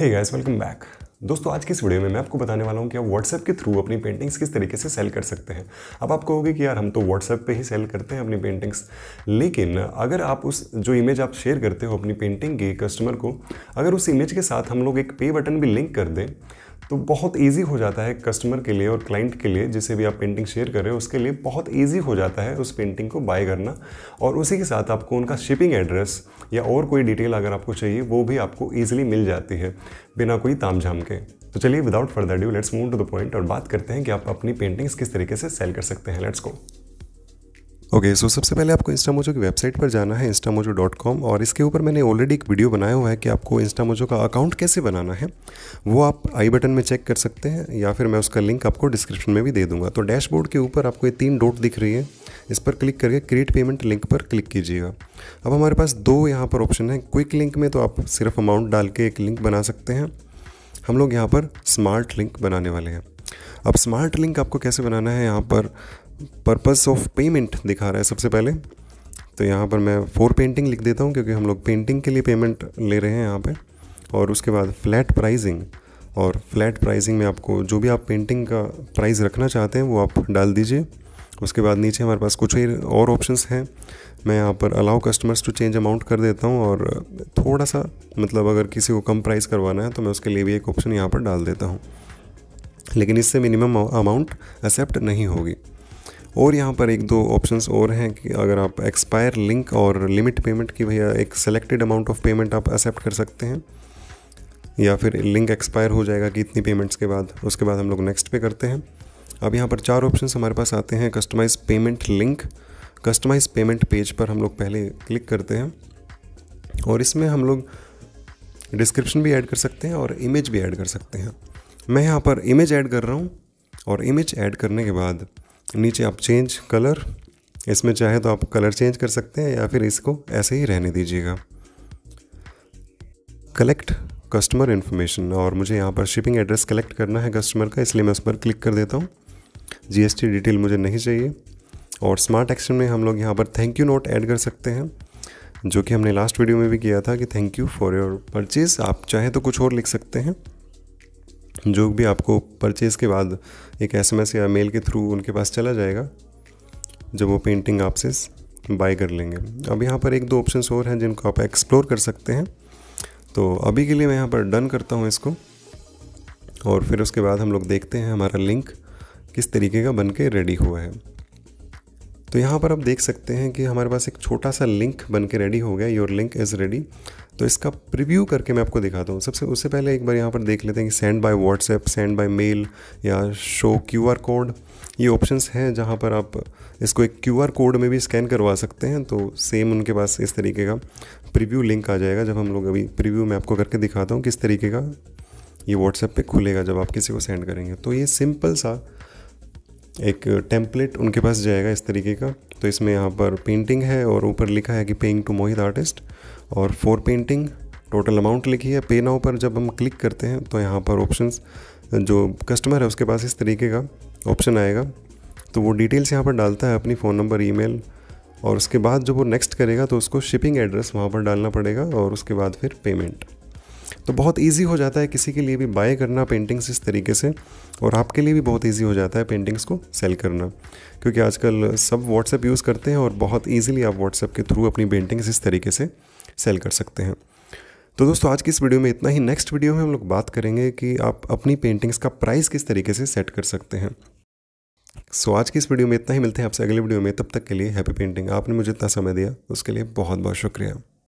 hey guys welcome back दोस्तों आज की इस वीडियो में मैं आपको बताने वाला हूँ कि आप व्हाट्सएप के थ्रू अपनी पेंटिंग्स किस तरीके से सेल कर सकते हैं अब आप कहोगे कि यार हम तो व्हाट्सएप पे ही सेल करते हैं अपनी पेंटिंग्स लेकिन अगर आप उस जो इमेज आप शेयर करते हो अपनी पेंटिंग के कस्टमर को अगर उस इमेज के साथ हम लोग एक पे बटन भी लिंक कर दें तो बहुत ईजी हो जाता है कस्टमर के लिए और क्लाइंट के लिए जिसे भी आप पेंटिंग शेयर कर रहे हो उसके लिए बहुत ईजी हो जाता है उस पेंटिंग को बाय करना और उसी के साथ आपको उनका शिपिंग एड्रेस या और कोई डिटेल अगर आपको चाहिए वो भी आपको ईजिली मिल जाती है बिना कोई ताम झाम के तो चलिए without further due let's move to the point और बात करते हैं कि आप अपनी पेंटिंग्स किस तरीके से सेल कर सकते हैं लेट्स को ओके okay, सो so सबसे पहले आपको इंस्टामोजो की वेबसाइट पर जाना है इंस्टामोजो डॉट कॉम और इसके ऊपर मैंने ऑलरेडी एक वीडियो बनाया हुआ है कि आपको इंस्टामोजो का अकाउंट कैसे बनाना है वो आप आई बटन में चेक कर सकते हैं या फिर मैं उसका लिंक आपको डिस्क्रिप्शन में भी दे दूंगा तो डैशबोर्ड के ऊपर आपको ये तीन डॉट दिख रही है इस पर क्लिक करके क्रिएट पेमेंट लिंक पर क्लिक कीजिएगा अब हमारे पास दो यहाँ पर ऑप्शन है क्विक लिंक में तो आप सिर्फ अमाउंट डाल के एक लिंक बना सकते हैं हम लोग यहाँ पर स्मार्ट लिंक बनाने वाले हैं अब स्मार्ट लिंक आपको कैसे बनाना है यहाँ पर पर्पस ऑफ पेमेंट दिखा रहा है सबसे पहले तो यहाँ पर मैं फोर पेंटिंग लिख देता हूँ क्योंकि हम लोग पेंटिंग के लिए पेमेंट ले रहे हैं यहाँ पे और उसके बाद फ्लैट प्राइजिंग और फ्लैट प्राइजिंग में आपको जो भी आप पेंटिंग का प्राइस रखना चाहते हैं वो आप डाल दीजिए उसके बाद नीचे हमारे पास कुछ और ऑप्शंस हैं मैं यहाँ पर allow customers to change amount कर देता हूँ और थोड़ा सा मतलब अगर किसी को कम प्राइस करवाना है तो मैं उसके लिए भी एक ऑप्शन यहाँ पर डाल देता हूँ लेकिन इससे मिनिमम अमाउंट एक्सेप्ट नहीं होगी और यहाँ पर एक दो ऑप्शंस और हैं कि अगर आप एक्सपायर लिंक और लिमिट पेमेंट की भैया एक सेलेक्टेड अमाउंट ऑफ पेमेंट आप एक्सेप्ट कर सकते हैं या फिर लिंक एक्सपायर हो जाएगा कि इतनी पेमेंट्स के बाद उसके बाद हम लोग नेक्स्ट पे करते हैं अब यहाँ पर चार ऑप्शन हमारे पास आते हैं customise payment link customise payment page पर हम लोग पहले क्लिक करते हैं और इसमें हम लोग डिस्क्रिप्शन भी ऐड कर सकते हैं और इमेज भी ऐड कर सकते हैं मैं यहाँ पर इमेज ऐड कर रहा हूँ और इमेज ऐड करने के बाद नीचे आप चेंज कलर इसमें चाहे तो आप कलर चेंज कर सकते हैं या फिर इसको ऐसे ही रहने दीजिएगा कलेक्ट कस्टमर इन्फॉर्मेशन और मुझे यहाँ पर शिपिंग एड्रेस कलेक्ट करना है कस्टमर का इसलिए मैं उस पर क्लिक कर देता हूँ जीएसटी डिटेल मुझे नहीं चाहिए और स्मार्ट एक्शन में हम लोग यहाँ पर थैंक यू नोट ऐड कर सकते हैं जो कि हमने लास्ट वीडियो में भी किया था कि thank you for your purchase आप चाहे तो कुछ और लिख सकते हैं जो भी आपको परचेज़ के बाद एक एसएमएस या मेल के थ्रू उनके पास चला जाएगा जब वो पेंटिंग आपसे बाय कर लेंगे अब यहाँ पर एक दो ऑप्शन और हैं जिनको आप एक्सप्लोर कर सकते हैं तो अभी के लिए मैं यहाँ पर डन करता हूँ इसको और फिर उसके बाद हम लोग देखते हैं हमारा लिंक किस तरीके का बन के रेडी हुआ है तो यहाँ पर आप देख सकते हैं कि हमारे पास एक छोटा सा लिंक बन के रेडी हो गया योर लिंक इज़ रेडी तो इसका प्रीव्यू करके मैं आपको दिखाता हूँ सबसे उससे पहले एक बार यहाँ पर देख लेते हैं कि send by WhatsApp send by mail या शो क्यू कोड ये ऑप्शंस हैं जहाँ पर आप इसको एक क्यू कोड में भी स्कैन करवा सकते हैं तो सेम उनके पास इस तरीके का प्रीव्यू लिंक आ जाएगा जब हम लोग अभी प्रीव्यू मैं आपको करके दिखाता हूँ किस तरीके का ये व्हाट्सएप पे खुलेगा जब आप किसी को सेंड करेंगे तो ये सिंपल सा एक टेम्पलेट उनके पास जाएगा इस तरीके का तो इसमें यहाँ पर पेंटिंग है और ऊपर लिखा है कि पेइंग टू मोहित आर्टिस्ट और फोर पेंटिंग टोटल अमाउंट लिखी है पे नाउ पर जब हम क्लिक करते हैं तो यहाँ पर ऑप्शंस जो कस्टमर है उसके पास इस तरीके का ऑप्शन आएगा तो वो डिटेल्स यहाँ पर डालता है अपनी फ़ोन नंबर ईमेल और उसके बाद जब वो नेक्स्ट करेगा तो उसको शिपिंग एड्रेस वहाँ पर डालना पड़ेगा और उसके बाद फिर पेमेंट तो बहुत ईजी हो जाता है किसी के लिए भी बाय करना पेंटिंग्स इस तरीके से और आपके लिए भी बहुत ईजी हो जाता है पेंटिंग्स को सेल करना क्योंकि आजकल सब व्हाट्सएप यूज़ करते हैं और बहुत ईजिली आप व्हाट्सएप के थ्रू अपनी पेंटिंग्स इस तरीके से सेल कर सकते हैं तो दोस्तों आज की इस वीडियो में इतना ही नेक्स्ट वीडियो में हम लोग बात करेंगे कि आप अपनी पेंटिंग्स का प्राइस किस तरीके से सेट कर सकते हैं सो so, आज की इस वीडियो में इतना ही मिलते हैं आपसे अगले वीडियो में तब तक के लिए हैप्पी पेंटिंग आपने मुझे इतना समय दिया उसके लिए बहुत बहुत शुक्रिया